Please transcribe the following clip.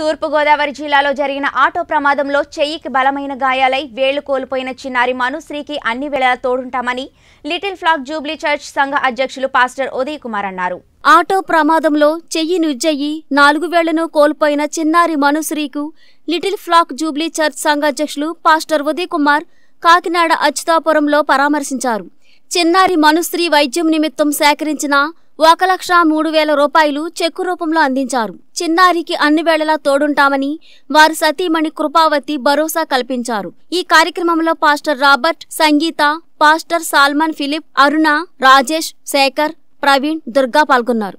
తూర్పుగోదావరి జిల్లాలో జరిగిన ఆటో ప్రమాదంలో చెయ్యికి బలమైన గాయాలై వేళ్లు కోల్పోయిన చిన్నారి మనుశ్రీకి అన్ని వేళలా తోడుంటామని లిటిల్ ఫ్లాగ్ జూబ్లీ చర్చ్ సంఘ అధ్యక్షులు పాస్టర్ ఉదయ్ కుమార్ అన్నారు ఆటో ప్రమాదంలో చెయ్యి నుజ్జయ్యి నాలుగు వేళ్లను కోల్పోయిన చిన్నారి మనుశ్రీకు లిటిల్ ఫ్లాక్ జూబ్లీ చర్చ్ సంఘ అధ్యక్షులు పాస్టర్ ఉదయ్ కుమార్ కాకినాడ అచ్యుతాపురంలో పరామర్శించారు చిన్నారి మనుశ్రీ వైద్యం నిమిత్తం సేకరించిన ఒక లక్ష మూడు వేల రూపాయలు చెక్కు రూపంలో అందించారు చిన్నారికి అన్ని వేళలా తోడుంటామని వారు సతీమణి కృపావతి భరోసా కల్పించారు ఈ కార్యక్రమంలో pastor Robert Sangeetha pastor Solomon Philip Aruna Rajesh Shekar Praveen Durga పాల్గొన్నారు